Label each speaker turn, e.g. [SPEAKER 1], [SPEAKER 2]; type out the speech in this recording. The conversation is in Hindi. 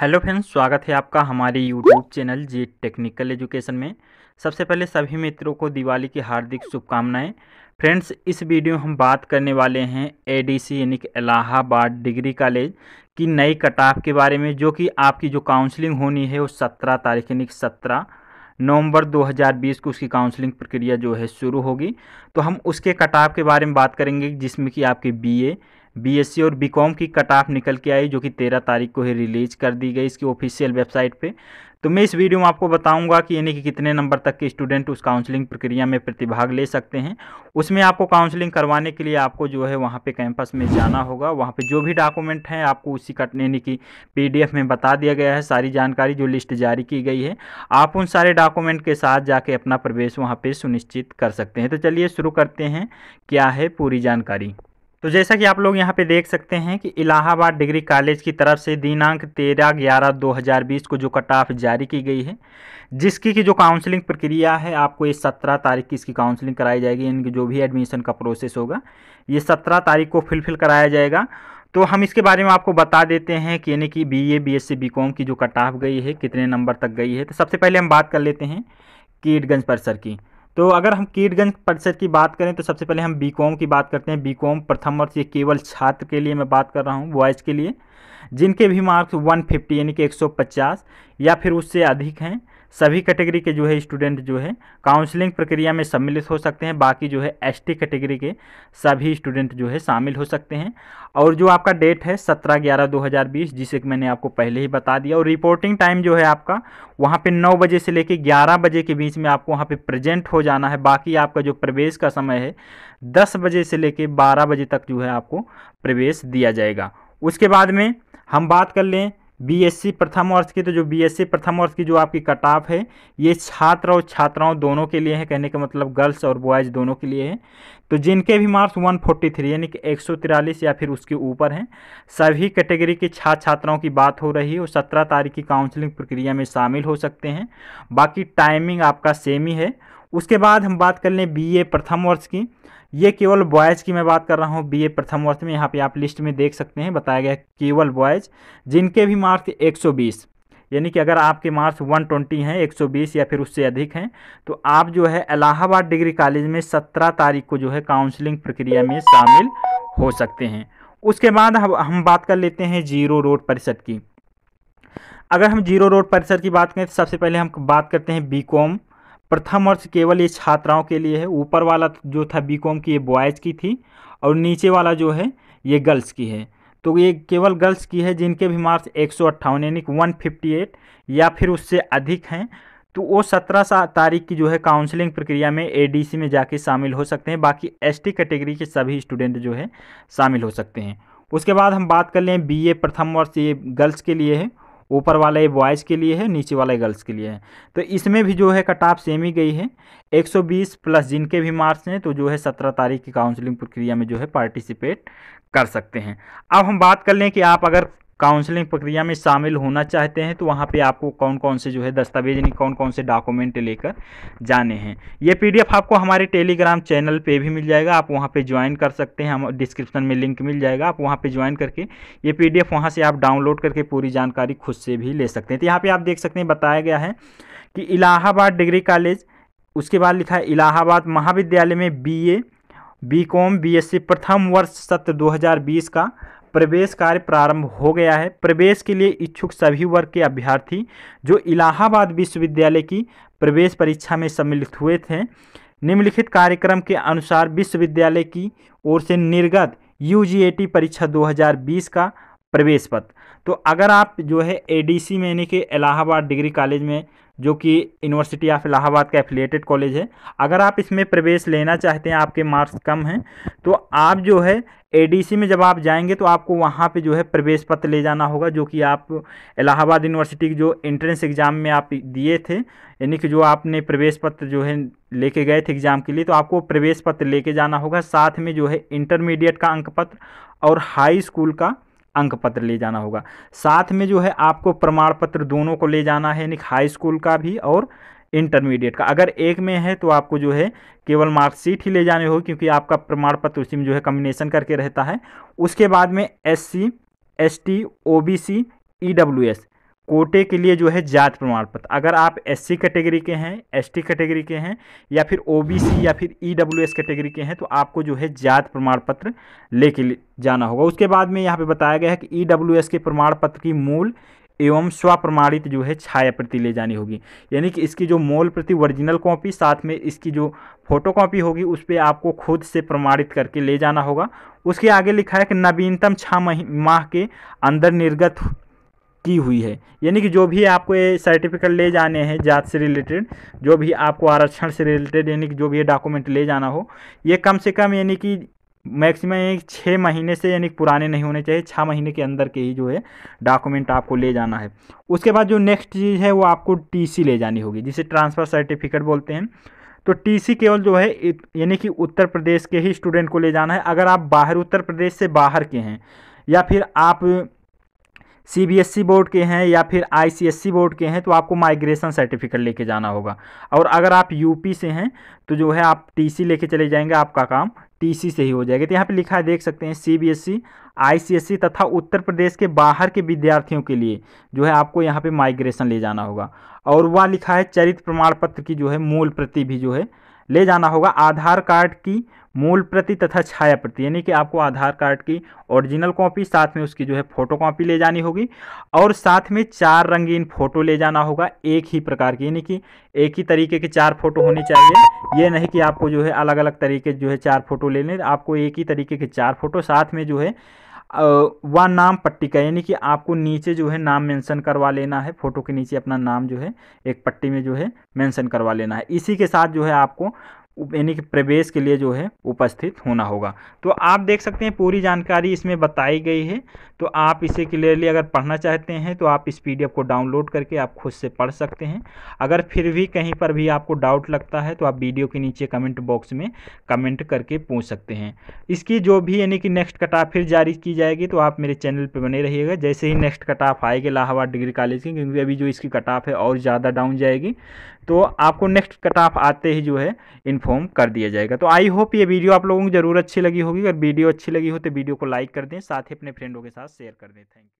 [SPEAKER 1] हेलो फ्रेंड्स स्वागत है आपका हमारे YouTube channel G Technical Education में सबसे पहले सभी मित्रों को दिवाली की हार्दिक शुभकामनाएं फ्रेंड्स इस वीडियो में हम बात करने वाले हैं एडीसी यानी कि इलाहाबाद डिग्री कॉलेज की नई कट ऑफ के बारे में जो कि आपकी जो काउंसलिंग होनी है वो सत्रह तारीख यानी कि सत्रह नवंबर 2020 को उसकी काउंसलिंग प्रक्रिया जो है शुरू होगी तो हम उसके कटाव के बारे में बात करेंगे जिसमें कि आपके बीए बीएससी और बीकॉम की कट ऑफ निकल के आई जो कि तेरह तारीख को ही रिलीज कर दी गई इसकी ऑफिशियल वेबसाइट पे तो मैं इस वीडियो में आपको बताऊंगा कि यानी कि कितने नंबर तक के स्टूडेंट उस काउंसलिंग प्रक्रिया में प्रतिभाग ले सकते हैं उसमें आपको काउंसलिंग करवाने के लिए आपको जो है वहाँ पे कैंपस में जाना होगा वहाँ पे जो भी डॉक्यूमेंट हैं आपको उसी कटने यानी कि पीडीएफ में बता दिया गया है सारी जानकारी जो लिस्ट जारी की गई है आप उन सारे डॉक्यूमेंट के साथ जाके अपना प्रवेश वहाँ पर सुनिश्चित कर सकते हैं तो चलिए शुरू करते हैं क्या है पूरी जानकारी तो जैसा कि आप लोग यहां पे देख सकते हैं कि इलाहाबाद डिग्री कॉलेज की तरफ से दिनांक तेरह ग्यारह दो हज़ार बीस को जो कट ऑफ जारी की गई है जिसकी की जो काउंसलिंग प्रक्रिया है आपको ये सत्रह तारीख की इसकी काउंसलिंग कराई जाएगी इनकी जो भी एडमिशन का प्रोसेस होगा ये सत्रह तारीख को फिलफिल कराया जाएगा तो हम इसके बारे में आपको बता देते हैं कि यानी कि B A B S C B Com की जो कट ऑफ गई है कितने नंबर तक गई है तो सबसे पहले हम बात कर लेते हैं कीटगंज परिसर की तो अगर हम कीटगंज परिषद की बात करें तो सबसे पहले हम बीकॉम की बात करते हैं बीकॉम प्रथम वर्ष ये केवल छात्र के लिए मैं बात कर रहा हूँ बॉयज़ के लिए जिनके भी मार्क्स 150 यानी कि 150 या फिर उससे अधिक हैं सभी कैटेगरी के जो है स्टूडेंट जो है काउंसलिंग प्रक्रिया में सम्मिलित हो सकते हैं बाकी जो है एसटी कैटेगरी के सभी स्टूडेंट जो है शामिल हो सकते हैं और जो आपका डेट है सत्रह ग्यारह दो हज़ार बीस जिसे कि मैंने आपको पहले ही बता दिया और रिपोर्टिंग टाइम जो है आपका वहाँ पे नौ बजे से लेकर ग्यारह बजे के बीच में आपको वहाँ पे प्रेजेंट हो जाना है बाकी आपका जो प्रवेश का समय है दस बजे से लेकर बारह बजे तक जो है आपको प्रवेश दिया जाएगा उसके बाद में हम बात कर लें बीएससी प्रथम वर्ष की तो जो बीएससी प्रथम वर्ष की जो आपकी कट ऑफ है ये छात्र और छात्राओं दोनों के लिए है कहने का मतलब गर्ल्स और बॉयज़ दोनों के लिए है तो जिनके भी मार्क्स 143 यानी कि एक या फिर उसके ऊपर हैं सभी कैटेगरी के छात्र छात्राओं की बात हो रही है और सत्रह तारीख की काउंसलिंग प्रक्रिया में शामिल हो सकते हैं बाकी टाइमिंग आपका सेम ही है उसके बाद हम बात कर लें बीए प्रथम वर्ष की ये केवल बॉयज़ की मैं बात कर रहा हूँ बीए प्रथम वर्ष में यहाँ पे आप लिस्ट में देख सकते हैं बताया गया केवल बॉयज़ जिनके भी मार्क्स 120 यानी कि अगर आपके मार्क्स 120 हैं 120 या फिर उससे अधिक हैं तो आप जो है इलाहाबाद डिग्री कॉलेज में 17 तारीख को जो है काउंसलिंग प्रक्रिया में शामिल हो सकते हैं उसके बाद हम बात कर लेते हैं जीरो रोड परिषद की अगर हम जीरो रोड परिसर की बात करें तो सबसे पहले हम बात करते हैं बी कॉम प्रथम वर्ष केवल ये छात्राओं के लिए है ऊपर वाला जो था बीकॉम की ये बॉयज़ की थी और नीचे वाला जो है ये गर्ल्स की है तो ये केवल गर्ल्स की है जिनके भी मार्क्स एक सौ अट्ठावन यानी कि वन फिफ्टी एट या फिर उससे अधिक हैं तो वो सत्रह सा तारीख की जो है काउंसलिंग प्रक्रिया में एडीसी में जाके शामिल हो सकते हैं बाकी एसटी कैटेगरी के सभी स्टूडेंट जो है शामिल हो सकते हैं उसके बाद हम बात कर लें बीए प्रथम वर्ष ये गर्ल्स के लिए है ऊपर वाला ये बॉयज़ के लिए है नीचे वाला गर्ल्स के लिए है तो इसमें भी जो है कट ऑफ सेम ही गई है 120 प्लस जिनके भी मार्क्स हैं तो जो है सत्रह तारीख की काउंसलिंग प्रक्रिया में जो है पार्टिसिपेट कर सकते हैं अब हम बात कर लें कि आप अगर काउंसलिंग प्रक्रिया में शामिल होना चाहते हैं तो वहाँ पे आपको कौन कौन से जो है दस्तावेज यानी कौन कौन से डॉक्यूमेंट लेकर जाने हैं ये पीडीएफ आपको हमारे टेलीग्राम चैनल पे भी मिल जाएगा आप वहाँ पे ज्वाइन कर सकते हैं हम डिस्क्रिप्शन में लिंक मिल जाएगा आप वहाँ पे ज्वाइन करके ये पी डी से आप डाउनलोड करके पूरी जानकारी खुद से भी ले सकते हैं तो यहाँ पर आप देख सकते हैं बताया गया है कि इलाहाबाद डिग्री कॉलेज उसके बाद लिखा है इलाहाबाद महाविद्यालय में B A B Com B S C प्रथम वर्ष सत्र दो का प्रवेश कार्य प्रारंभ हो गया है प्रवेश के लिए इच्छुक सभी वर्ग के अभ्यर्थी जो इलाहाबाद विश्वविद्यालय की प्रवेश परीक्षा में सम्मिलित हुए थे निम्नलिखित कार्यक्रम के अनुसार विश्वविद्यालय की ओर से निर्गत यू परीक्षा 2020 का प्रवेश पत्र तो अगर आप जो है एडीसी में यानी कि इलाहाबाद डिग्री कॉलेज में जो कि यूनिवर्सिटी ऑफ इलाहाबाद का एफिलेटेड कॉलेज है अगर आप इसमें प्रवेश लेना चाहते हैं आपके मार्क्स कम हैं तो आप जो है एडीसी में जब आप जाएंगे तो आपको वहाँ पे जो है प्रवेश पत्र ले जाना होगा जो कि आप इलाहाबाद यूनिवर्सिटी के जो एंट्रेंस एग्ज़ाम में आप दिए थे यानी कि जो आपने प्रवेश पत्र जो है लेके गए थे एग्ज़ाम के लिए तो आपको प्रवेश पत्र लेके जाना होगा साथ में जो है इंटरमीडिएट का अंक पत्र और हाई स्कूल का अंक पत्र ले जाना होगा साथ में जो है आपको प्रमाण पत्र दोनों को ले जाना है यानी हाई स्कूल का भी और इंटरमीडिएट का अगर एक में है तो आपको जो है केवल मार्कशीट ही ले जाने होगी क्योंकि आपका प्रमाण पत्र उसी में जो है कम्बिनेशन करके रहता है उसके बाद में S C S T O B C E W S कोटे के लिए जो है जात प्रमाण पत्र अगर आप सी कैटेगरी के हैं टी कैटेगरी के हैं या फिर सी या फिर एस e कैटेगरी के हैं तो आपको जो है जात प्रमाण पत्र लेके जाना होगा उसके बाद में यहाँ पे बताया गया है कि एस e के प्रमाण पत्र की मूल एवं स्वप्रमाणित जो है छाया प्रति ले जानी होगी यानी कि इसकी जो मोल प्रति ओरिजिनल कॉपी साथ में इसकी जो फोटो कॉपी होगी उस पर आपको खुद से प्रमाणित करके ले जाना होगा उसके आगे लिखा है कि नवीनतम छः माह के अंदर निर्गत की हुई है यानी कि जो भी आपको ये सर्टिफिकेट ले जाने हैं जात से रिलेटेड जो भी आपको आरक्षण से रिलेटेड यानी कि जो भी ये डॉक्यूमेंट ले जाना हो ये कम से कम यानी कि मैक्सिमम एक छः महीने से यानी पुराने नहीं होने चाहिए छः महीने के अंदर के ही जो है डॉक्यूमेंट आपको ले जाना है उसके बाद जो नेक्स्ट चीज़ है वो आपको टीसी ले जानी होगी जिसे ट्रांसफ़र सर्टिफिकेट बोलते हैं तो टीसी केवल जो है यानी कि उत्तर प्रदेश के ही स्टूडेंट को ले जाना है अगर आप बाहर उत्तर प्रदेश से बाहर के हैं या फिर आप सी बोर्ड e के हैं या फिर आई बोर्ड e के हैं तो आपको माइग्रेशन सर्टिफिकेट लेके जाना होगा और अगर आप यूपी से हैं तो जो है आप टीसी लेके चले जाएंगे आपका काम टीसी से ही हो जाएगा तो यहाँ पे लिखा है देख सकते हैं सी बी e, तथा उत्तर प्रदेश के बाहर के विद्यार्थियों के लिए जो है आपको यहाँ पर माइग्रेशन ले जाना होगा और वह लिखा है चरित्र प्रमाण पत्र की जो है मूल प्रति भी जो है ले जाना होगा आधार कार्ड की मूल प्रति तथा छाया प्रति यानी कि आपको आधार कार्ड की ओरिजिनल कॉपी साथ में उसकी जो है फोटो कॉपी ले जानी होगी और साथ में चार रंगीन फोटो ले जाना होगा एक ही प्रकार की यानी कि एक ही तरीके के चार फोटो होने चाहिए ये नहीं कि आपको जो है अलग अलग तरीके जो है चार फोटो ले लें आपको एक ही तरीके के चार फोटो साथ में जो है व नाम पट्टी का यानी कि आपको नीचे जो है नाम मेंशन करवा लेना है फोटो के नीचे अपना नाम जो है एक पट्टी में जो है मेंशन करवा लेना है इसी के साथ जो है आपको यानी कि प्रवेश के लिए जो है उपस्थित होना होगा तो आप देख सकते हैं पूरी जानकारी इसमें बताई गई है तो आप इसे क्लियरली अगर पढ़ना चाहते हैं तो आप इस पी को डाउनलोड करके आप खुद से पढ़ सकते हैं अगर फिर भी कहीं पर भी आपको डाउट लगता है तो आप वीडियो के नीचे कमेंट बॉक्स में कमेंट करके पूछ सकते हैं इसकी जो भी यानी कि नेक्स्ट कटाप फिर जारी की जाएगी तो आप मेरे चैनल पर बने रहिएगा जैसे ही नेक्स्ट कटाप आएगी इलाहाबाद डिग्री कॉलेज की क्योंकि अभी जो इसकी कटाप है और ज़्यादा डाउन जाएगी तो आपको नेक्स्ट कट ऑफ आते ही जो है इन्फॉर्म कर दिया जाएगा तो आई होप ये वीडियो आप लोगों को जरूर अच्छी लगी होगी अगर वीडियो अच्छी लगी हो तो वीडियो को लाइक कर दें साथ ही अपने फ्रेंडों के साथ शेयर कर दें थैंक यू